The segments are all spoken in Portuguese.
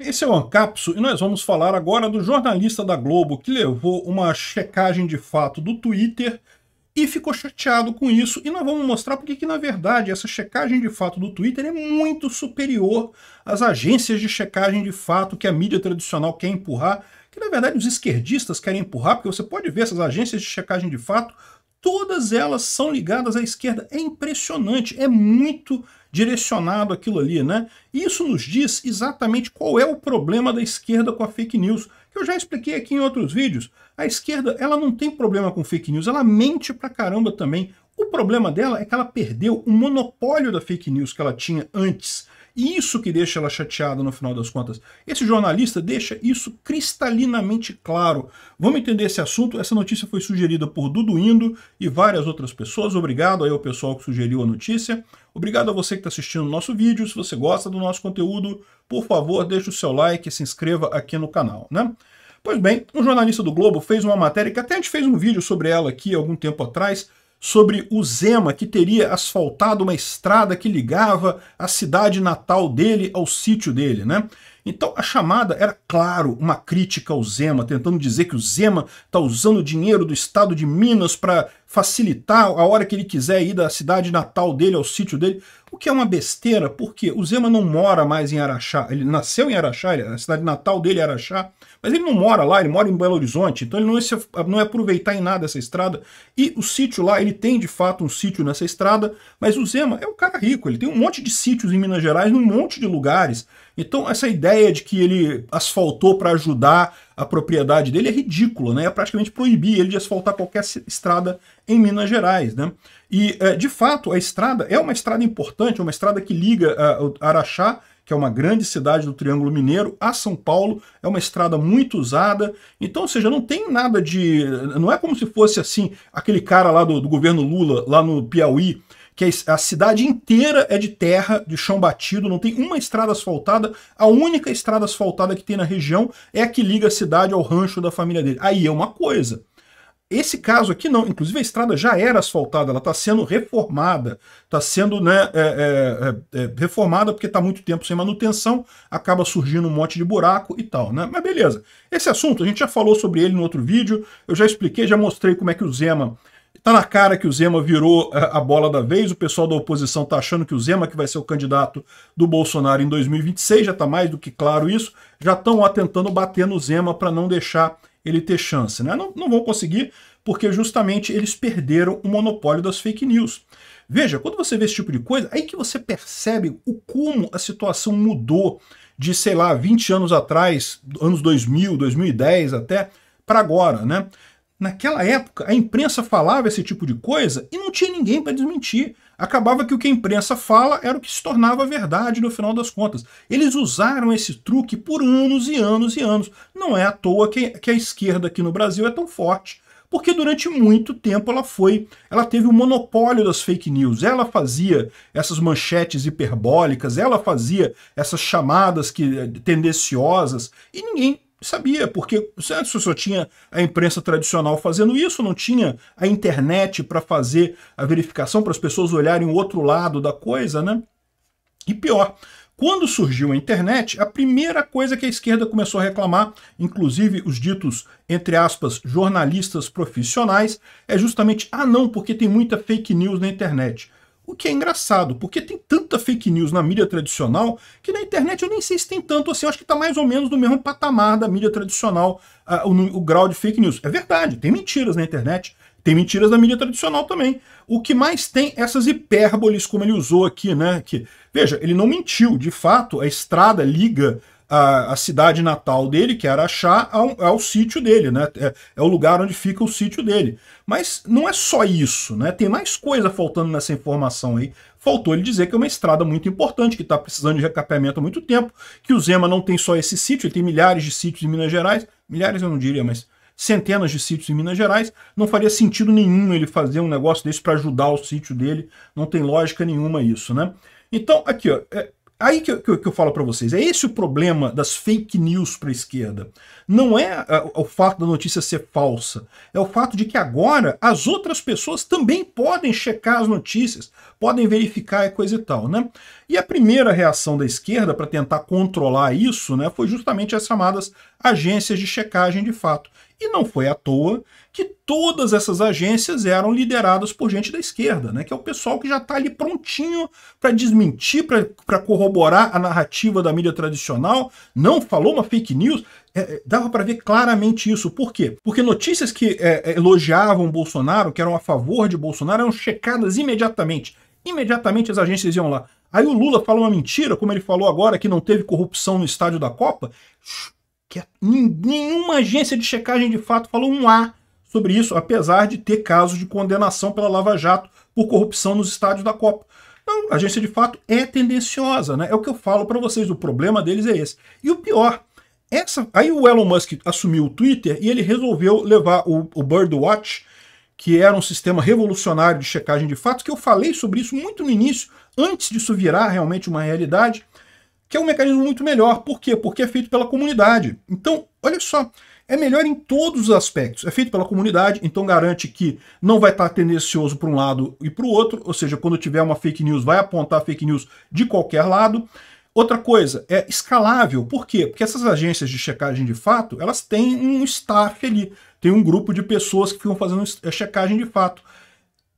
Esse é o Ancapso e nós vamos falar agora do jornalista da Globo que levou uma checagem de fato do Twitter e ficou chateado com isso. E nós vamos mostrar porque que, na verdade, essa checagem de fato do Twitter é muito superior às agências de checagem de fato que a mídia tradicional quer empurrar, que, na verdade, os esquerdistas querem empurrar, porque você pode ver essas agências de checagem de fato todas elas são ligadas à esquerda. É impressionante, é muito direcionado aquilo ali, né? E isso nos diz exatamente qual é o problema da esquerda com a fake news, que eu já expliquei aqui em outros vídeos. A esquerda, ela não tem problema com fake news, ela mente pra caramba também. O problema dela é que ela perdeu o monopólio da fake news que ela tinha antes. Isso que deixa ela chateada no final das contas. Esse jornalista deixa isso cristalinamente claro. Vamos entender esse assunto. Essa notícia foi sugerida por Dudu Indo e várias outras pessoas. Obrigado aí ao pessoal que sugeriu a notícia. Obrigado a você que está assistindo o nosso vídeo. Se você gosta do nosso conteúdo, por favor, deixe o seu like e se inscreva aqui no canal, né? Pois bem, um jornalista do Globo fez uma matéria que até a gente fez um vídeo sobre ela aqui algum tempo atrás, sobre o Zema que teria asfaltado uma estrada que ligava a cidade natal dele ao sítio dele, né? Então a chamada era, claro, uma crítica ao Zema, tentando dizer que o Zema está usando o dinheiro do estado de Minas para facilitar a hora que ele quiser ir da cidade natal dele ao sítio dele, o que é uma besteira, porque o Zema não mora mais em Araxá. Ele nasceu em Araxá, a cidade natal dele é Araxá, mas ele não mora lá, ele mora em Belo Horizonte, então ele não ia, é não ia é aproveitar em nada essa estrada. E o sítio lá, ele tem de fato um sítio nessa estrada, mas o Zema é um cara rico, ele tem um monte de sítios em Minas Gerais, num monte de lugares. Então, essa ideia de que ele asfaltou para ajudar a propriedade dele é ridícula, né? É praticamente proibir ele de asfaltar qualquer estrada em Minas Gerais, né? E, é, de fato, a estrada é uma estrada importante, é uma estrada que liga é, Araxá que é uma grande cidade do Triângulo Mineiro, a São Paulo, é uma estrada muito usada. Então, ou seja, não tem nada de. Não é como se fosse assim, aquele cara lá do, do governo Lula, lá no Piauí, que é a cidade inteira é de terra, de chão batido, não tem uma estrada asfaltada. A única estrada asfaltada que tem na região é a que liga a cidade ao rancho da família dele. Aí é uma coisa. Esse caso aqui não, inclusive a estrada já era asfaltada, ela está sendo reformada, está sendo né, é, é, é, é reformada porque está muito tempo sem manutenção, acaba surgindo um monte de buraco e tal, né? Mas beleza. Esse assunto a gente já falou sobre ele no outro vídeo, eu já expliquei, já mostrei como é que o Zema Tá na cara que o Zema virou eh, a bola da vez, o pessoal da oposição tá achando que o Zema que vai ser o candidato do Bolsonaro em 2026, já tá mais do que claro isso, já estão tentando bater no Zema para não deixar ele ter chance, né? Não, não vão conseguir, porque justamente eles perderam o monopólio das fake news. Veja, quando você vê esse tipo de coisa, aí que você percebe o como a situação mudou de, sei lá, 20 anos atrás, anos 2000, 2010 até, para agora, né? Naquela época, a imprensa falava esse tipo de coisa e não tinha ninguém para desmentir. Acabava que o que a imprensa fala era o que se tornava verdade no final das contas. Eles usaram esse truque por anos e anos e anos. Não é à toa que, que a esquerda aqui no Brasil é tão forte porque durante muito tempo ela foi, ela teve o monopólio das fake news. Ela fazia essas manchetes hiperbólicas, ela fazia essas chamadas que eh, tendenciosas e ninguém Sabia, porque antes só tinha a imprensa tradicional fazendo isso, não tinha a internet para fazer a verificação, para as pessoas olharem o outro lado da coisa, né? E pior, quando surgiu a internet, a primeira coisa que a esquerda começou a reclamar, inclusive os ditos, entre aspas, jornalistas profissionais, é justamente: ah, não, porque tem muita fake news na internet. O que é engraçado, porque tem tanta fake news na mídia tradicional que na internet eu nem sei se tem tanto assim. Eu acho que está mais ou menos no mesmo patamar da mídia tradicional uh, o, o grau de fake news. É verdade, tem mentiras na internet, tem mentiras na mídia tradicional também. O que mais tem essas hipérboles, como ele usou aqui, né? Que, veja, ele não mentiu. De fato, a estrada liga a, a cidade natal dele, que era Araxá, ao, é ao é sítio dele, né? É, é, o lugar onde fica o sítio dele. Mas não é só isso, né? Tem mais coisa faltando nessa informação aí. Faltou ele dizer que é uma estrada muito importante, que está precisando de recapeamento há muito tempo, que o Zema não tem só esse sítio, ele tem milhares de sítios em Minas Gerais, milhares eu não diria, mas centenas de sítios em Minas Gerais, não faria sentido nenhum ele fazer um negócio desse para ajudar o sítio dele, não tem lógica nenhuma isso, né? Então, aqui, ó, é, Aí que eu, que eu, que eu falo para vocês, é esse o problema das fake news para a esquerda. Não é o, ah, o fato da notícia ser falsa, é o fato de que agora as outras pessoas também podem checar as notícias, podem verificar e coisa e tal, né? E a primeira reação da esquerda para tentar controlar isso, né, foi justamente as chamadas agências de checagem de fato. E não foi à toa que todas essas agências eram lideradas por gente da esquerda, né? que é o pessoal que já está ali prontinho para desmentir, para corroborar a narrativa da mídia tradicional, não falou uma fake news. É, é dava para ver claramente isso. Por quê? Porque notícias que é, é, elogiavam Bolsonaro, que eram a favor de Bolsonaro, eram checadas imediatamente. Imediatamente as agências iam lá. Aí o Lula fala uma mentira, como ele falou agora, que não teve corrupção no estádio da Copa que nenhuma agência de checagem de fato falou um A sobre isso, apesar de ter casos de condenação pela Lava Jato por corrupção nos estádios da Copa. Não, a agência de fato é tendenciosa, né? É o que eu falo para vocês, o problema deles é esse. E o pior, essa, aí o Elon Musk assumiu o Twitter e ele resolveu levar o, o Birdwatch, que era um sistema revolucionário de checagem de fatos, que eu falei sobre isso muito no início, antes disso virar realmente uma realidade que é um mecanismo muito melhor. Por quê? Porque é feito pela comunidade. Então, olha só, é melhor em todos os aspectos. É feito pela comunidade, então garante que não vai estar tendencioso para um lado e para o outro, ou seja, quando tiver uma fake news, vai apontar fake news de qualquer lado. Outra coisa, é escalável. Por quê? Porque essas agências de checagem de fato, elas têm um staff ali, tem um grupo de pessoas que ficam fazendo a eh, checagem de fato.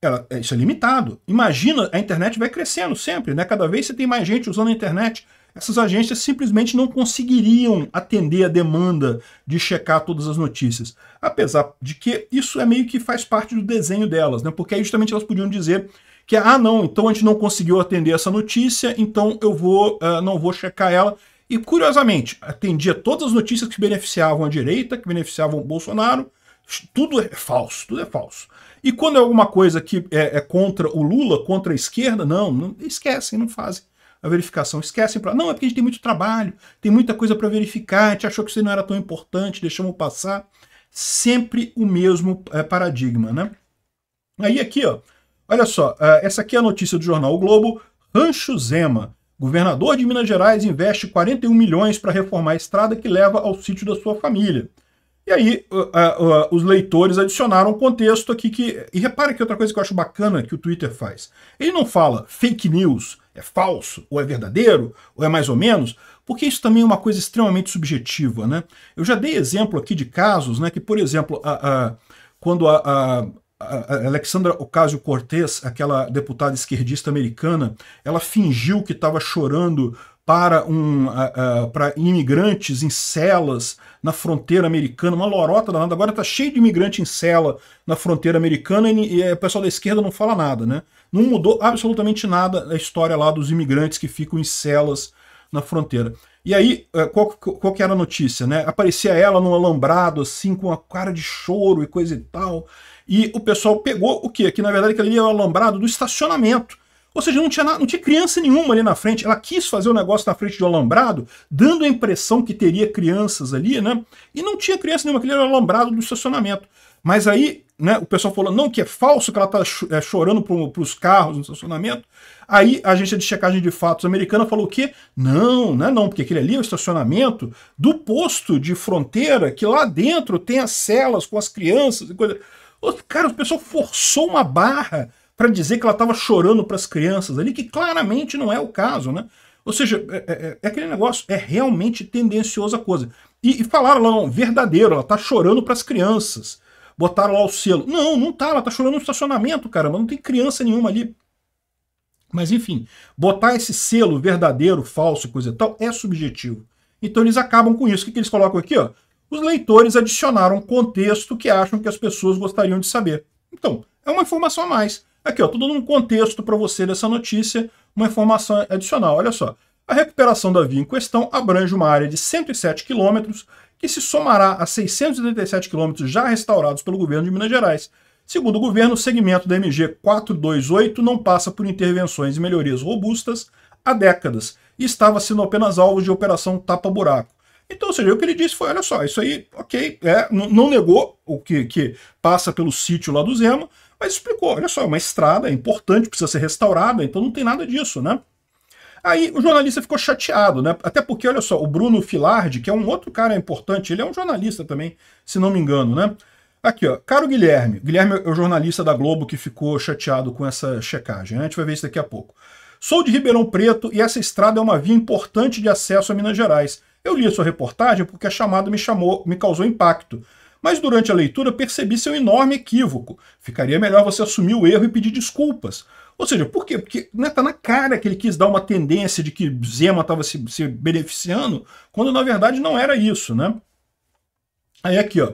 Ela, eh, isso é limitado. Imagina, a internet vai crescendo sempre, né? Cada vez você tem mais gente usando a internet essas agências simplesmente não conseguiriam atender a demanda de checar todas as notícias. Apesar de que isso é meio que faz parte do desenho delas, né? Porque aí justamente elas podiam dizer que, ah, não, então a gente não conseguiu atender essa notícia, então eu vou, uh, não vou checar ela. E curiosamente, atendia todas as notícias que beneficiavam a direita, que beneficiavam o Bolsonaro. Tudo é falso, tudo é falso. E quando é alguma coisa que é, é contra o Lula, contra a esquerda, não, não esquecem, não fazem a verificação. Esquecem para. Não, é porque a gente tem muito trabalho, tem muita coisa para verificar, a gente achou que isso não era tão importante, deixamos passar. Sempre o mesmo é, paradigma, né? Aí aqui, ó, olha só, eh, essa aqui é a notícia do jornal o Globo. Rancho Zema, governador de Minas Gerais, investe 41 milhões para reformar a estrada que leva ao sítio da sua família. E aí, uh, uh, uh, os leitores adicionaram um contexto aqui que. E repara que outra coisa que eu acho bacana que o Twitter faz. Ele não fala fake news, é falso, ou é verdadeiro, ou é mais ou menos, porque isso também é uma coisa extremamente subjetiva. Né? Eu já dei exemplo aqui de casos né, que, por exemplo, a, a quando a, a, a Alexandra Ocasio-Cortez, aquela deputada esquerdista americana, ela fingiu que estava chorando para, um, uh, uh, para imigrantes em celas na fronteira americana, uma lorota danada. Agora está cheio de imigrante em cela na fronteira americana e, e é, o pessoal da esquerda não fala nada, né? Não mudou absolutamente nada a história lá dos imigrantes que ficam em celas na fronteira. E aí, é, qual, qual que era a notícia, né? Aparecia ela num alambrado, assim, com uma cara de choro e coisa e tal. E o pessoal pegou o quê? Que na verdade aquele ali é o alambrado do estacionamento ou seja, não tinha, não tinha criança nenhuma ali na frente. Ela quis fazer o negócio na frente do alambrado, dando a impressão que teria crianças ali, né? E não tinha criança nenhuma, aquele era o alambrado do estacionamento. Mas aí né, o pessoal falou, não, que é falso, que ela está é, chorando para os carros no estacionamento. Aí a agência de checagem de fatos americana falou o quê? Não, não é não, porque aquele ali é o estacionamento do posto de fronteira, que lá dentro tem as celas com as crianças e coisa. Cara, o pessoal forçou uma barra para dizer que ela estava chorando para as crianças ali, que claramente não é o caso, né? Ou seja, é, é, é, é aquele negócio, é realmente tendencioso a coisa. E, e falaram lá, não, verdadeiro, ela tá chorando para as crianças. Botaram lá o selo. Não, não tá, ela tá chorando no estacionamento, cara, mas não tem criança nenhuma ali. Mas enfim, botar esse selo verdadeiro, falso, coisa e tal, é subjetivo. Então eles acabam com isso. O que, que eles colocam aqui? Ó? Os leitores adicionaram contexto que acham que as pessoas gostariam de saber. Então, é uma informação a mais. Aqui, estou tudo num contexto para você dessa notícia, uma informação adicional. Olha só. A recuperação da via em questão abrange uma área de 107 quilômetros, que se somará a 687 quilômetros já restaurados pelo governo de Minas Gerais. Segundo o governo, o segmento da MG 428 não passa por intervenções e melhorias robustas há décadas e estava sendo apenas alvo de operação tapa-buraco. Então, ou seja, o que ele disse foi, olha só, isso aí, ok, é, não negou o que, que passa pelo sítio lá do Zema, mas explicou, olha só, é uma estrada, é importante, precisa ser restaurada, então não tem nada disso, né? Aí o jornalista ficou chateado, né? Até porque, olha só, o Bruno Filardi, que é um outro cara importante, ele é um jornalista também, se não me engano, né? Aqui, ó, caro Guilherme. Guilherme é o jornalista da Globo que ficou chateado com essa checagem, né? A gente vai ver isso daqui a pouco. Sou de Ribeirão Preto e essa estrada é uma via importante de acesso a Minas Gerais. Eu li a sua reportagem porque a chamada me chamou, me causou impacto mas durante a leitura percebi seu enorme equívoco. Ficaria melhor você assumir o erro e pedir desculpas. Ou seja, por quê? Porque né, tá na cara que ele quis dar uma tendência de que Zema estava se, se, beneficiando, quando na verdade não era isso, né? Aí aqui, ó.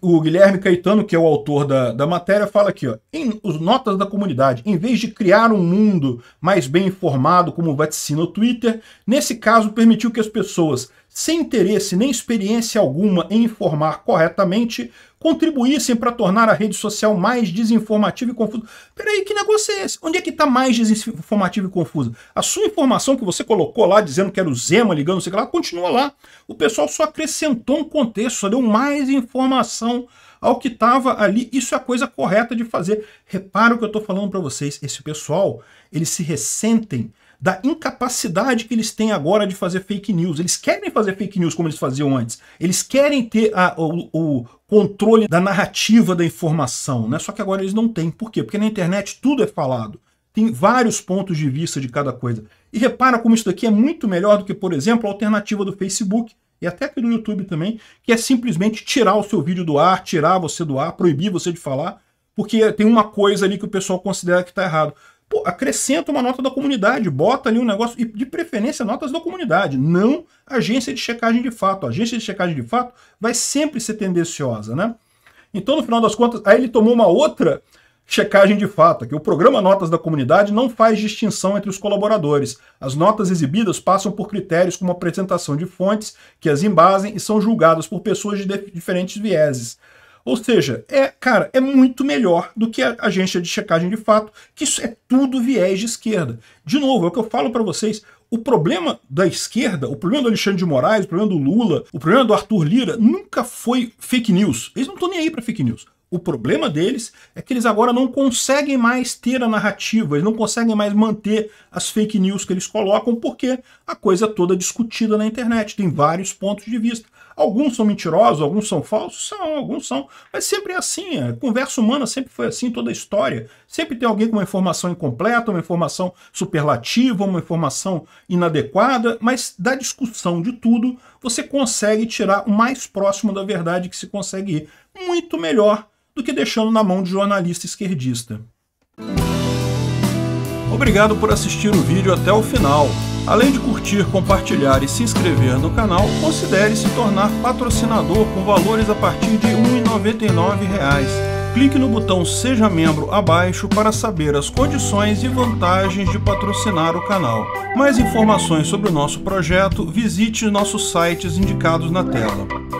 o Guilherme Caetano, que é o autor da, da matéria, fala aqui, ó. Em os notas da comunidade, em vez de criar um mundo mais bem informado, como vaticina o Twitter, nesse caso permitiu que as pessoas sem interesse nem experiência alguma em informar corretamente, contribuíssem para tornar a rede social mais desinformativa e confusa. Peraí, que negócio é esse? Onde é que está mais desinformativa e confusa? A sua informação que você colocou lá, dizendo que era o Zema ligando, sei lá, continua lá. O pessoal só acrescentou um contexto, só deu mais informação ao que estava ali. Isso é a coisa correta de fazer. Repara o que eu estou falando para vocês. Esse pessoal, eles se ressentem da incapacidade que eles têm agora de fazer fake news. Eles querem fazer fake news como eles faziam antes. Eles querem ter a, o, o controle da narrativa da informação, né? Só que agora eles não têm. Por quê? Porque na internet tudo é falado. Tem vários pontos de vista de cada coisa. E repara como isso daqui é muito melhor do que, por exemplo, a alternativa do Facebook, e até aqui do YouTube também, que é simplesmente tirar o seu vídeo do ar, tirar você do ar, proibir você de falar, porque tem uma coisa ali que o pessoal considera que está errado. Pô, acrescenta uma nota da comunidade, bota ali um negócio, e de preferência notas da comunidade, não agência de checagem de fato. A agência de checagem de fato vai sempre ser tendenciosa, né? Então, no final das contas, aí ele tomou uma outra checagem de fato, que o programa Notas da Comunidade não faz distinção entre os colaboradores. As notas exibidas passam por critérios como apresentação de fontes que as embasem e são julgadas por pessoas de diferentes vieses. Ou seja, é, cara, é muito melhor do que a agência de checagem de fato, que isso é tudo viés de esquerda. De novo, é o que eu falo para vocês, o problema da esquerda, o problema do Alexandre de Moraes, o problema do Lula, o problema do Arthur Lira, nunca foi fake news. Eles não estão nem aí para fake news. O problema deles é que eles agora não conseguem mais ter a narrativa, eles não conseguem mais manter as fake news que eles colocam, porque a coisa toda é discutida na internet, tem vários pontos de vista. Alguns são mentirosos, alguns são falsos, são, alguns são, mas sempre é assim. A é. conversa humana sempre foi assim, toda a história. Sempre tem alguém com uma informação incompleta, uma informação superlativa, uma informação inadequada, mas da discussão de tudo, você consegue tirar o mais próximo da verdade que se consegue ir. Muito melhor do que deixando na mão de jornalista esquerdista. Obrigado por assistir o vídeo até o final. Além de curtir, compartilhar e se inscrever no canal, considere se tornar patrocinador com valores a partir de R$ 1,99 clique no botão Seja Membro abaixo para saber as condições e vantagens de patrocinar o canal. Mais informações sobre o nosso projeto, visite nossos sites indicados na tela.